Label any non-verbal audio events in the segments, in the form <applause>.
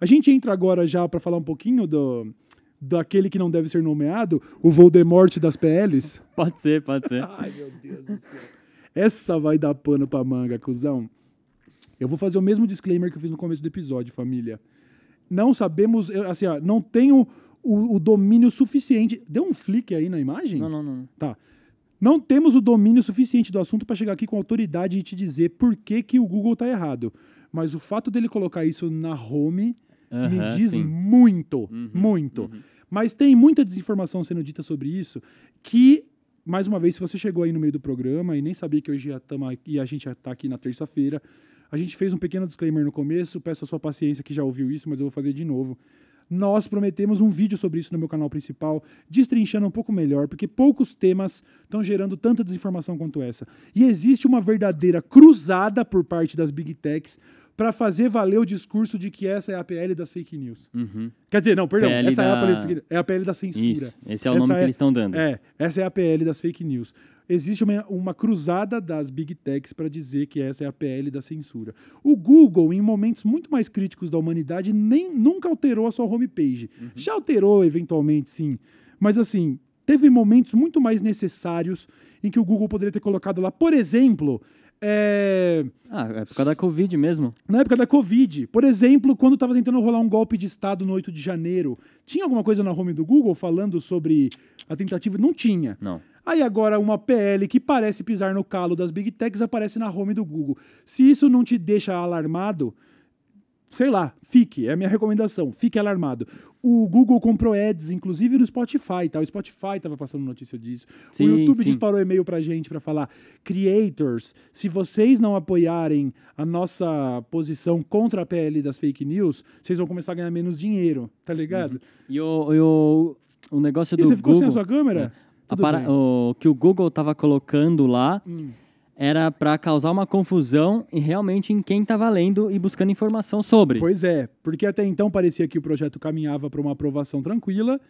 A gente entra agora já para falar um pouquinho do daquele que não deve ser nomeado, o Voldemort das PLs? <laughs> Pode ser, pode ser. <laughs> Ai, meu Deus do céu. Essa vai dar pano pra manga, cuzão. Eu vou fazer o mesmo disclaimer que eu fiz no começo do episódio, família. Não sabemos, assim, ó, não tenho o, o domínio suficiente. Deu um flick aí na imagem? Não, não, não. Tá. Não temos o domínio suficiente do assunto para chegar aqui com autoridade e te dizer por que, que o Google está errado. Mas o fato dele colocar isso na home uhum, me diz sim. muito, uhum, muito. Uhum. Mas tem muita desinformação sendo dita sobre isso que mais uma vez, se você chegou aí no meio do programa e nem sabia que hoje ia tamo, e a gente já está aqui na terça-feira, a gente fez um pequeno disclaimer no começo, peço a sua paciência que já ouviu isso, mas eu vou fazer de novo. Nós prometemos um vídeo sobre isso no meu canal principal, destrinchando um pouco melhor, porque poucos temas estão gerando tanta desinformação quanto essa. E existe uma verdadeira cruzada por parte das big techs para fazer valer o discurso de que essa é a PL das fake news. Uhum. Quer dizer, não, perdão, PL essa da... é, a PL das, é a PL da censura. Isso, esse é o essa nome é, que eles estão dando. É, essa é a PL das fake news. Existe uma, uma cruzada das big techs para dizer que essa é a PL da censura. O Google, em momentos muito mais críticos da humanidade, nem nunca alterou a sua homepage. Uhum. Já alterou, eventualmente, sim. Mas, assim, teve momentos muito mais necessários em que o Google poderia ter colocado lá, por exemplo, é... Ah, na é época da Covid mesmo. Na época da Covid. Por exemplo, quando estava tentando rolar um golpe de Estado no 8 de janeiro, tinha alguma coisa na home do Google falando sobre a tentativa? Não tinha. Não. Aí agora uma PL que parece pisar no calo das Big Techs aparece na home do Google. Se isso não te deixa alarmado, sei lá, fique, é a minha recomendação, fique alarmado. O Google comprou ads, inclusive no Spotify, tá? O Spotify tava passando notícia disso. Sim, o YouTube sim. disparou e-mail pra gente para falar: creators, se vocês não apoiarem a nossa posição contra a PL das fake news, vocês vão começar a ganhar menos dinheiro, tá ligado? Uhum. E, o, e o, o negócio do. Google você ficou Google, sem a sua câmera? É. A para, o que o Google tava colocando lá. Hum era para causar uma confusão e realmente em quem estava lendo e buscando informação sobre. Pois é, porque até então parecia que o projeto caminhava para uma aprovação tranquila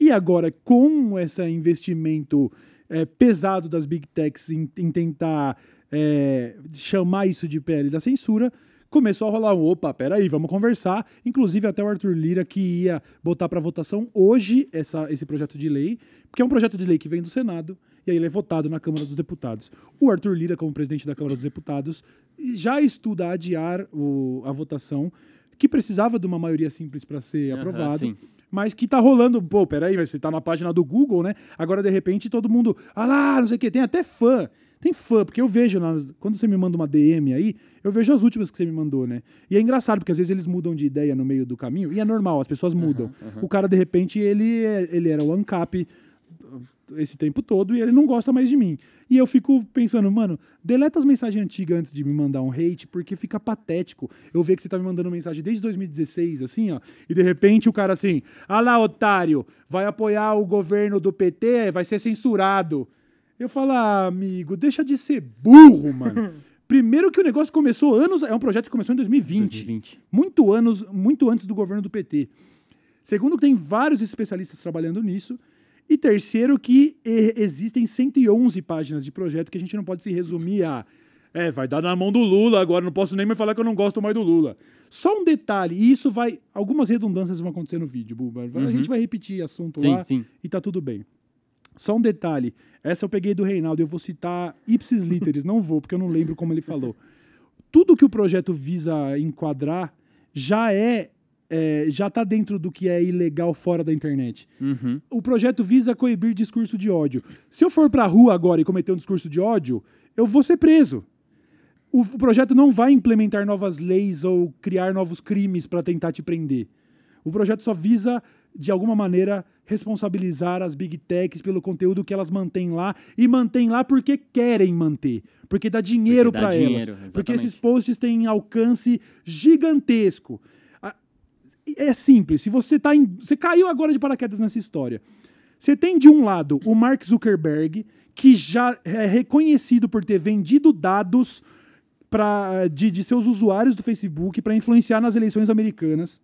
e agora com esse investimento é, pesado das big techs em, em tentar é, chamar isso de pele da censura, começou a rolar um opa, peraí, vamos conversar. Inclusive até o Arthur Lira que ia botar para votação hoje essa, esse projeto de lei, porque é um projeto de lei que vem do Senado e aí ele é votado na Câmara dos Deputados. O Arthur Lira, como presidente da Câmara dos Deputados, já estuda adiar o, a votação, que precisava de uma maioria simples para ser uhum, aprovado. Sim mas que tá rolando. Pô, peraí, você tá na página do Google, né? Agora, de repente, todo mundo. Ah lá, não sei o quê. Tem até fã. Tem fã, porque eu vejo, nas, quando você me manda uma DM aí, eu vejo as últimas que você me mandou, né? E é engraçado, porque às vezes eles mudam de ideia no meio do caminho, e é normal, as pessoas mudam. Uhum, uhum. O cara, de repente, ele, é, ele era o ANCAP esse tempo todo e ele não gosta mais de mim. E eu fico pensando, mano, deleta as mensagens antigas antes de me mandar um hate, porque fica patético. Eu ver que você tá me mandando mensagem desde 2016, assim, ó, e de repente o cara assim, ah lá, otário, vai apoiar o governo do PT, vai ser censurado. Eu falo, ah, amigo, deixa de ser burro, mano. <laughs> Primeiro que o negócio começou anos, é um projeto que começou em 2020. 2020. Muito anos, muito antes do governo do PT. Segundo, tem vários especialistas trabalhando nisso. E terceiro, que existem 111 páginas de projeto que a gente não pode se resumir a. É, vai dar na mão do Lula agora, não posso nem mais falar que eu não gosto mais do Lula. Só um detalhe, e isso vai. Algumas redundâncias vão acontecer no vídeo, Buba. Uhum. A gente vai repetir assunto sim, lá sim. e tá tudo bem. Só um detalhe, essa eu peguei do Reinaldo, eu vou citar ipsis literis, não vou, porque eu não lembro como ele falou. Tudo que o projeto visa enquadrar já é é, já está dentro do que é ilegal fora da internet. Uhum. O projeto visa coibir discurso de ódio. Se eu for para a rua agora e cometer um discurso de ódio, eu vou ser preso. O, o projeto não vai implementar novas leis ou criar novos crimes para tentar te prender. O projeto só visa, de alguma maneira, responsabilizar as big techs pelo conteúdo que elas mantêm lá e mantêm lá porque querem manter, porque dá dinheiro para elas, porque esses posts têm alcance gigantesco é simples. Se você tá em, você caiu agora de paraquedas nessa história. Você tem de um lado o Mark Zuckerberg, que já é reconhecido por ter vendido dados de, de seus usuários do Facebook para influenciar nas eleições americanas.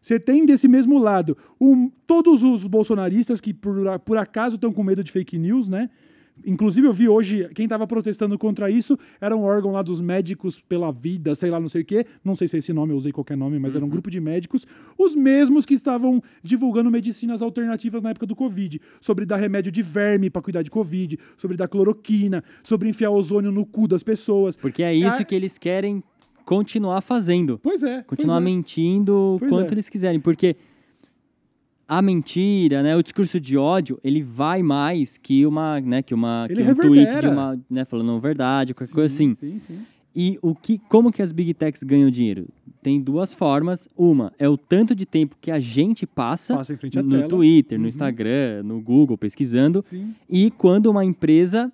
Você tem desse mesmo lado um, todos os bolsonaristas que por, por acaso estão com medo de fake news, né? Inclusive, eu vi hoje, quem estava protestando contra isso era um órgão lá dos médicos pela vida, sei lá, não sei o quê. Não sei se é esse nome, eu usei qualquer nome, mas uhum. era um uhum. grupo de médicos. Os mesmos que estavam divulgando medicinas alternativas na época do Covid. Sobre dar remédio de verme para cuidar de Covid, sobre dar cloroquina, sobre enfiar ozônio no cu das pessoas. Porque é isso é... que eles querem continuar fazendo. Pois é. Continuar pois é. mentindo pois quanto é. eles quiserem. Porque a mentira, né, o discurso de ódio, ele vai mais que uma, né, que uma, ele que um tweet de uma, né, falando verdade, qualquer sim, coisa assim. Sim, sim. E o que, como que as big techs ganham dinheiro? Tem duas formas. Uma é o tanto de tempo que a gente passa, passa no tela. Twitter, uhum. no Instagram, no Google, pesquisando. Sim. E quando uma empresa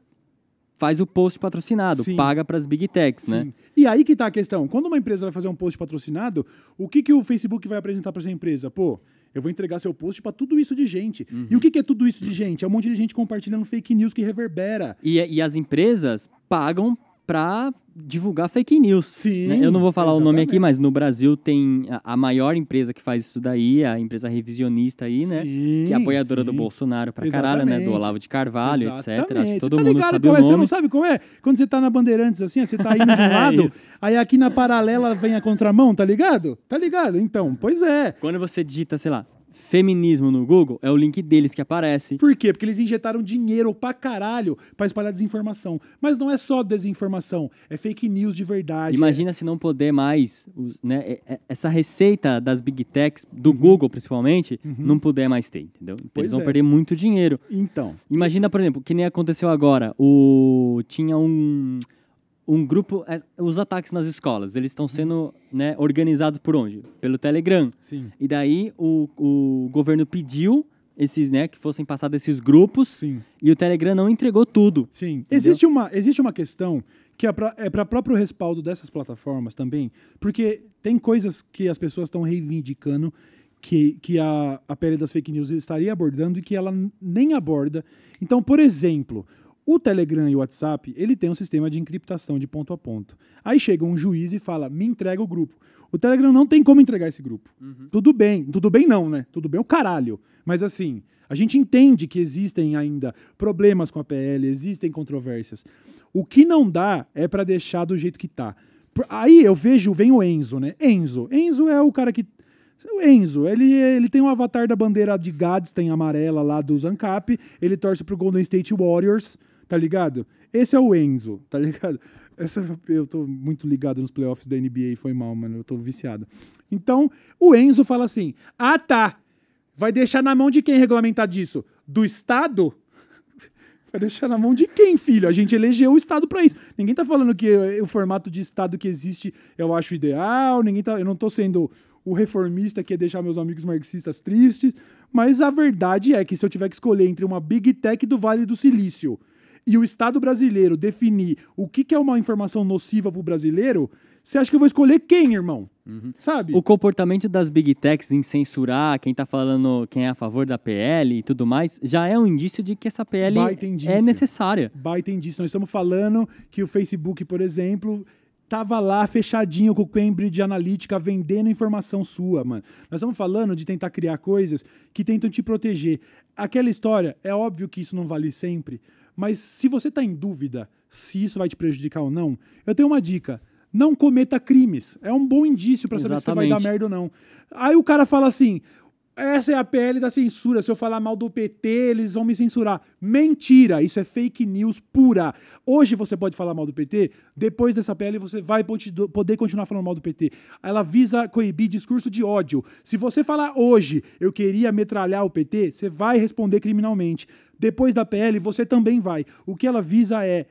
faz o post patrocinado, Sim. paga para as big techs, Sim. né? E aí que está a questão. Quando uma empresa vai fazer um post patrocinado, o que, que o Facebook vai apresentar para essa empresa? Pô, eu vou entregar seu post para tudo isso de gente. Uhum. E o que, que, é tudo isso de gente? É um monte de gente compartilhando fake news que reverbera. E, e as empresas pagam para divulgar fake news. Né? Sim. Né? Eu não vou falar exatamente. o nome aqui, mas no Brasil tem a, a, maior empresa que faz isso daí, a empresa revisionista aí, né? Sim, que é apoiadora sim. do Bolsonaro pra caralho, né? Do Olavo de Carvalho, exatamente. etc. Acho que todo tá mundo sabe o nome. É? Você não sabe como é? Quando você tá na Bandeirantes, assim, você tá indo de um <laughs> é lado, aí aqui na paralela vem a contramão, tá ligado? Tá ligado? Então, pois é. Quando você digita, sei lá, feminismo no Google, é o link deles que aparece. Por quê? Porque eles injetaram dinheiro pra caralho pra espalhar desinformação. Mas não é só desinformação, é fake news de verdade. Imagina é... se não poder mais, né? É, é, essa receita das big techs, do uhum. Google principalmente, uhum. não puder mais ter, entendeu? Pois eles vão é. perder muito dinheiro. Então. Imagina, por exemplo, que nem aconteceu agora. O... Tinha um um grupo. É, os ataques nas escolas, eles estão sendo né, organizados por onde? Pelo Telegram. Sim. E daí o, o governo pediu esses, né, que fossem passados esses grupos. Sim. E o Telegram não entregou tudo. Sim. Entendeu? Existe uma, existe uma questão que é para é próprio respaldo dessas plataformas também, porque tem coisas que as pessoas estão reivindicando que, que a, a pele das fake news estaria abordando e que ela nem aborda. Então, por exemplo, o Telegram e o WhatsApp, ele tem um sistema de encriptação de ponto a ponto. Aí chega um juiz e fala, me entrega o grupo. O Telegram não tem como entregar esse grupo. Uhum. Tudo bem, tudo bem não, né? Tudo bem é o caralho. Mas assim, a gente entende que existem ainda problemas com a PL, existem controvérsias. O que não dá é para deixar do jeito que tá. Aí eu vejo, vem o Enzo, né? Enzo. Enzo é o cara que o Enzo, ele, ele tem um avatar da bandeira de Gadsden amarela lá do Zancap, ele torce pro Golden State Warriors tá ligado? Esse é o Enzo, tá ligado? <laughs> Essa, eu tô muito ligado nos playoffs da NBA, foi mal, mano, eu tô viciado. Então, o Enzo fala assim: ah tá, vai deixar na mão de quem regulamentar disso? Do Estado? <laughs> Vai deixar na mão de quem, filho? A gente elegeu o Estado para isso. Ninguém tá falando que eh, o formato de Estado que existe eu acho ideal, ninguém tá, eu não tô sendo o reformista que ia é deixar meus amigos marxistas tristes, mas a verdade é que se eu tiver que escolher entre uma Big Tech do Vale do Silício e o Estado brasileiro definir o que, que é uma informação nociva para o brasileiro, você acha que eu vou escolher quem, irmão? Uhum. Sabe? O comportamento das big techs em censurar quem tá falando, quem é a favor da PL e tudo mais, já é um indício de que essa PL é necessária. Baita indício. Nós estamos falando que o Facebook, por exemplo, tava lá fechadinho com o Cambridge Analytica vendendo informação sua, mano. Nós estamos falando de tentar criar coisas que tentam te proteger. Aquela história, é óbvio que isso não vale sempre, mas se você está em dúvida se isso vai te prejudicar ou não, eu tenho uma dica. Não cometa crimes. É um bom indício para saber se vai dar merda ou não. Aí o cara fala assim: essa é a PL da censura. Se eu falar mal do PT, eles vão me censurar. Mentira! Isso é fake news pura. Hoje você pode falar mal do PT, depois dessa PL você vai poder continuar falando mal do PT. Ela visa coibir discurso de ódio. Se você falar hoje, eu queria metralhar o PT, você vai responder criminalmente. Depois da PL, você também vai. O que ela visa é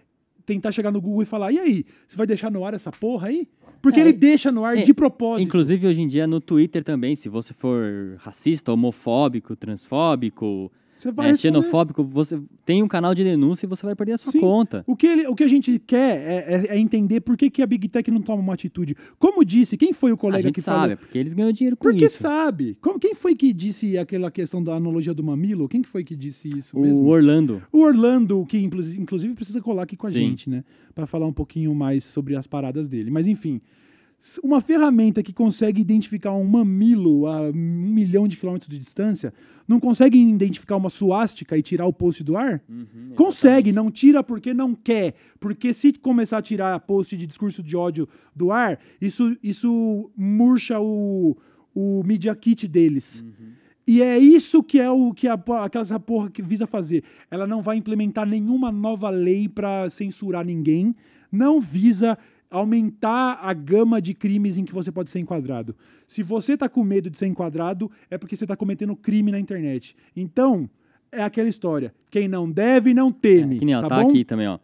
tentar chegar no Google e falar: e aí, você vai deixar no ar essa porra aí? Porque é, ele deixa no ar é, de propósito. Inclusive, hoje em dia, no Twitter também, se você for racista, homofóbico, transfóbico, você vai é responder. xenofóbico, você tem um canal de denúncia e você vai perder a sua Sim. conta. O que, ele, o que a gente quer é, é, é, entender por que, que a Big Tech não toma uma atitude. Como disse, quem foi o colega que sabe, falou? porque eles ganham dinheiro com porque isso. Porque sabe. Como, quem foi que disse aquela questão da analogia do mamilo? Quem que foi que disse isso o mesmo? O Orlando. O Orlando, que inclusive precisa colar aqui com a Sim. gente, né? Para falar um pouquinho mais sobre as paradas dele. Mas enfim uma ferramenta que consegue identificar um mamilo a um milhão de quilômetros de distância não consegue identificar uma suástica e tirar o post do ar? Uhum, consegue, não tira porque não quer. Porque se começar a tirar post de discurso de ódio do ar, isso, isso murcha o, o media kit deles. Uhum. E é isso que é o que a, aquelas porra que visa fazer. Ela não vai implementar nenhuma nova lei para censurar ninguém, não visa aumentar a gama de crimes em que você pode ser enquadrado. Se você está com medo de ser enquadrado, é porque você está cometendo crime na internet. Então, é aquela história. Quem não deve, não teme. É, que nem, ó, tá, tá aqui também, ó.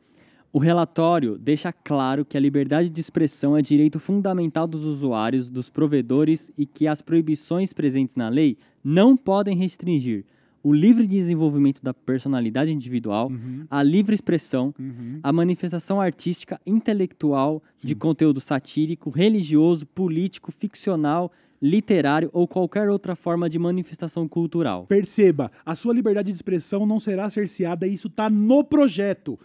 O relatório deixa claro que a liberdade de expressão é direito fundamental dos usuários, dos provedores e que as proibições presentes na lei não podem restringir o livre desenvolvimento da personalidade individual, uhum. a livre expressão, uhum. a manifestação artística, intelectual, Sim. de conteúdo satírico, religioso, político, ficcional, literário ou qualquer outra forma de manifestação cultural. Perceba, a sua liberdade de expressão não será cerceada, e isso está no projeto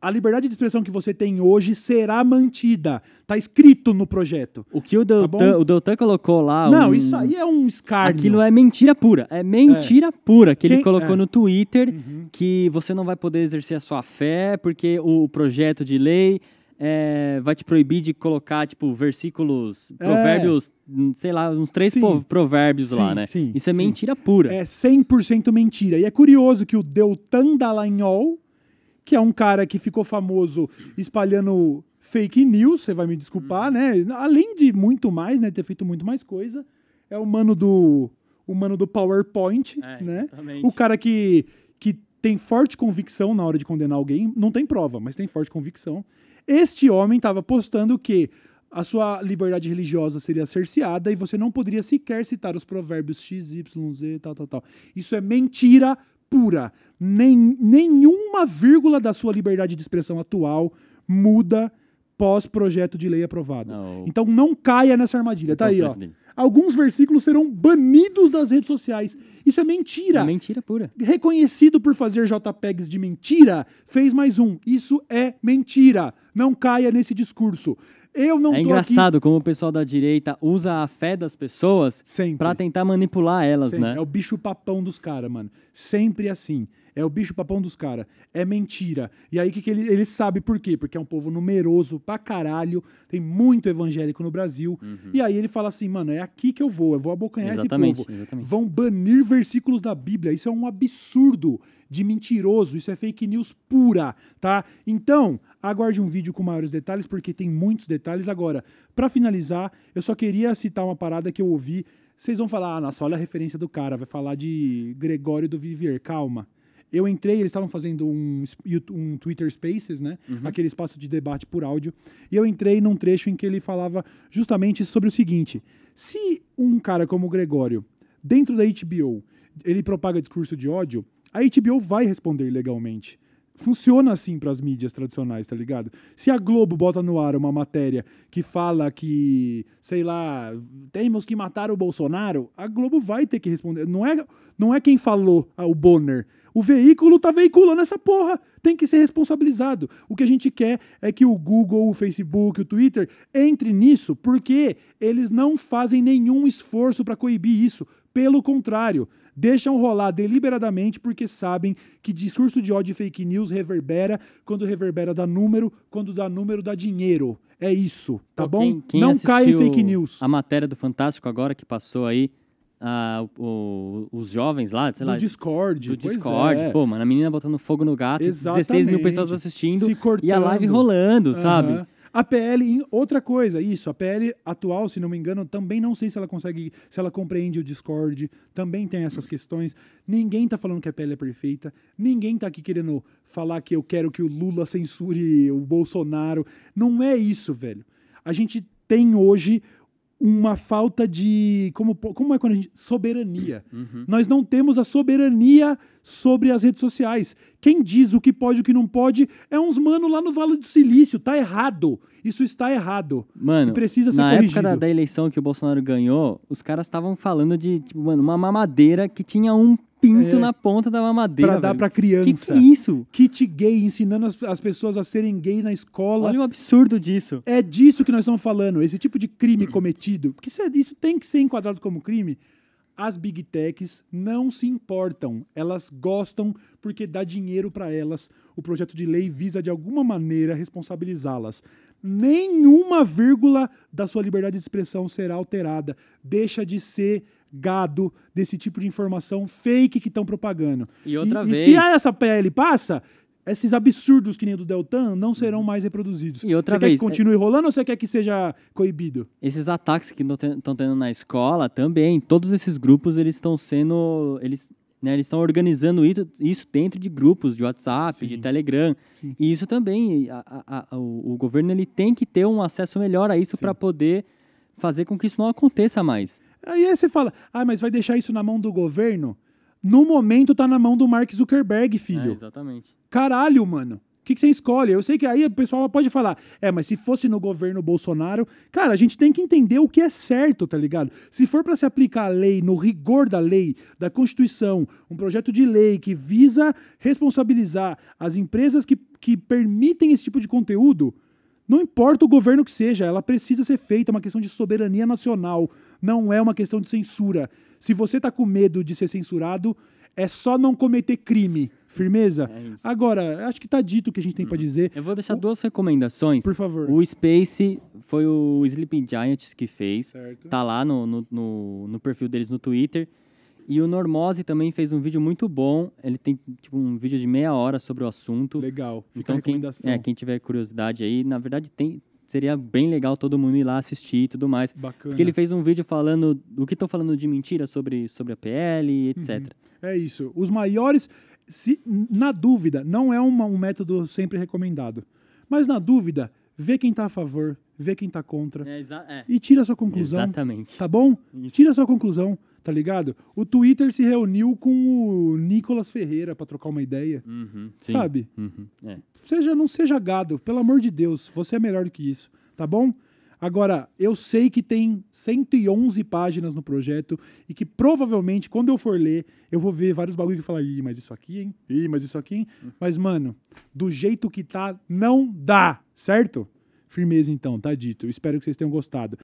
a liberdade de expressão que você tem hoje será mantida. Está escrito no projeto. O que o tá Deltan, tá o Deltan colocou lá. Não, um... isso aí é um escárnio. Aquilo é mentira pura. É mentira é. pura que Quem... ele colocou é. no Twitter uhum. que você não vai poder exercer a sua fé porque o projeto de lei é, vai te proibir de colocar, tipo, versículos, é. provérbios, é. sei lá, uns três sim. provérbios sim, lá, né? Sim, Isso é mentira pura. É 100% mentira. E é curioso que o Deltan Dallagnol, que é um cara que ficou famoso espalhando fake news, você vai me desculpar, né? Além de muito mais, né? Ter feito muito mais coisa. É o mano do. O mano do PowerPoint, é, né? O cara que, que tem forte convicção na hora de condenar alguém. Não tem prova, mas tem forte convicção. Este homem estava postando que a sua liberdade religiosa seria cerceada e você não poderia sequer citar os provérbios x, y, z, tal, tal, tal. Isso é mentira pura. Nem, nenhuma vírgula da sua liberdade de expressão atual muda pós-projeto de lei aprovado. Não. Então não caia nessa armadilha. Tá aí, ó. Alguns versículos serão banidos das redes sociais. Isso é mentira. É mentira pura. Reconhecido por fazer JPEGs de mentira, fez mais um. Isso é mentira. Não caia nesse discurso. Eu não é engraçado aqui... como o pessoal da direita usa a fé das pessoas para tentar manipular elas, né? Sempre. né? É o bicho papão dos caras, mano. Sempre assim. É o bicho papão dos caras. É mentira. E aí que, que ele, ele sabe por quê? Porque é um povo numeroso pra caralho, tem muito evangélico no Brasil. Uhum. E aí ele fala assim, mano, é aqui que eu vou, eu vou abocanhar exatamente, esse povo. Exatamente. Vão banir versículos da Bíblia. Isso é um absurdo de mentiroso, isso é fake news pura, tá? Então, Aguarde um vídeo com maiores detalhes, porque tem muitos detalhes. Agora, para finalizar, eu só queria citar uma parada que eu ouvi. Vocês vão falar, ah, nossa, olha a referência do cara, vai falar de Gregório do Vivier, calma. Eu entrei, eles estavam fazendo um, um Twitter Spaces, né? Uhum. Aquele espaço de debate por áudio. E eu entrei num trecho em que ele falava justamente sobre o seguinte: se um cara como o Gregório, dentro da HBO, ele propaga discurso de ódio, a HBO vai responder legalmente. Funciona assim para as mídias tradicionais, tá ligado? Se a Globo bota no ar uma matéria que fala que, sei lá, temos que matar o Bolsonaro, a Globo vai ter que responder. Não é, não é quem falou, ah, o Bonner. O veículo tá veiculando essa porra. Tem que ser responsabilizado. O que a gente quer é que o Google, o Facebook, o Twitter entre nisso, porque eles não fazem nenhum esforço para coibir isso. Pelo contrário, deixam rolar deliberadamente porque sabem que discurso de ódio e fake news reverbera, quando reverbera dá número, quando dá número dá dinheiro. É isso, tá Pô, bom? Quem, quem Não cai em fake news. A matéria do Fantástico agora que passou aí, ah, o, os jovens lá, sei lá. Do Discord. Do Discord. É. Pô, mano, a menina botando fogo no gato, Exatamente. 16 mil pessoas assistindo e a live rolando, uhum. sabe? A PL, outra coisa, isso, a PL atual, se não me engano, também não sei se ela consegue, se ela compreende o Discord, também tem essas questões. Ninguém tá falando que a PL é perfeita, ninguém tá aqui querendo falar que eu quero que o Lula censure o Bolsonaro. Não é isso, velho. A gente tem hoje uma falta de. Como, como é quando a gente. Soberania. Uhum. Nós não temos a soberania sobre as redes sociais. Quem diz o que pode e o que não pode é uns mano lá no Vale do Silício. Tá errado. Isso está errado. Mano, e precisa ser na corrigido. época da, da, eleição que o Bolsonaro ganhou, os caras estavam falando de, tipo, mano, uma mamadeira que tinha um pinto é, na ponta da mamadeira. Pra dar velho. pra criança. Que, que é isso? Kit gay, ensinando as, as, pessoas a serem gay na escola. Olha o absurdo disso. É disso que nós estamos falando. Esse tipo de crime cometido. Porque isso, é, isso tem que ser enquadrado como crime. As big techs não se importam. Elas gostam porque dá dinheiro para elas. O projeto de lei visa, de alguma maneira, responsabilizá-las nenhuma vírgula da sua liberdade de expressão será alterada. Deixa de ser gado, desse tipo de informação fake que estão propagando. E outra e, vez. E se essa PL passa, esses absurdos que nem do Deltan não serão mais reproduzidos. E outra você vez, quer que é continue é... rolando ou você quer que seja coibido? Esses ataques que estão tendo na escola também, todos esses grupos eles estão sendo, eles né, eles estão organizando isso dentro de grupos de WhatsApp, Sim. de Telegram. Sim. E isso também, a, a, a, o, o, governo ele tem que ter um acesso melhor a isso para poder fazer com que isso não aconteça mais. Aí, você fala, ah, mas vai deixar isso na mão do governo? No momento tá na mão do Mark Zuckerberg, é, filho. É, exatamente. Caralho, mano. O que, que você escolhe? Eu sei que aí o pessoal pode falar, é, mas se fosse no governo Bolsonaro. Cara, a gente tem que entender o que é certo, tá ligado? Se for para se aplicar a lei, no rigor da lei, da Constituição, um projeto de lei que visa responsabilizar as empresas que, que permitem esse tipo de conteúdo, não importa o governo que seja, ela precisa ser feita, é uma questão de soberania nacional, não é uma questão de censura. Se você tá com medo de ser censurado, é só não cometer crime. Firmeza? É Agora, acho que tá dito o que a gente tem para uhum. dizer. Eu vou deixar o... duas recomendações. Por favor. O Space foi o Sleeping Giants que fez. Certo. Tá lá no, no, no, no perfil deles no Twitter. E o Normose também fez um vídeo muito bom. Ele tem tipo um vídeo de meia hora sobre o assunto. Legal. Fica então, quem, é, quem tiver curiosidade aí, na verdade tem, seria bem legal todo mundo ir lá assistir e tudo mais. Bacana. Porque ele fez um vídeo falando o que estão falando de mentira sobre, sobre a PL, etc. Uhum. É isso. Os maiores, se na dúvida, não é uma, um método sempre recomendado. Mas na dúvida, vê quem está a favor, vê quem está contra. É, é. E tira a sua conclusão. Exatamente. Tá bom? Isso. Tira a sua conclusão tá ligado? O Twitter se reuniu com o Nicolas Ferreira para trocar uma ideia, uhum, sabe? Uhum, é. Seja, não seja gado, pelo amor de Deus, você é melhor do que isso, tá bom? Agora, eu sei que tem 111 páginas no projeto e que provavelmente, quando eu for ler, eu vou ver vários bagulho que falar, ih, mas isso aqui, hein? Ih, mas isso aqui, hein? Uhum. Mas, mano, do jeito que tá, não dá, certo? Firmeza, então, tá dito. espero que vocês tenham gostado.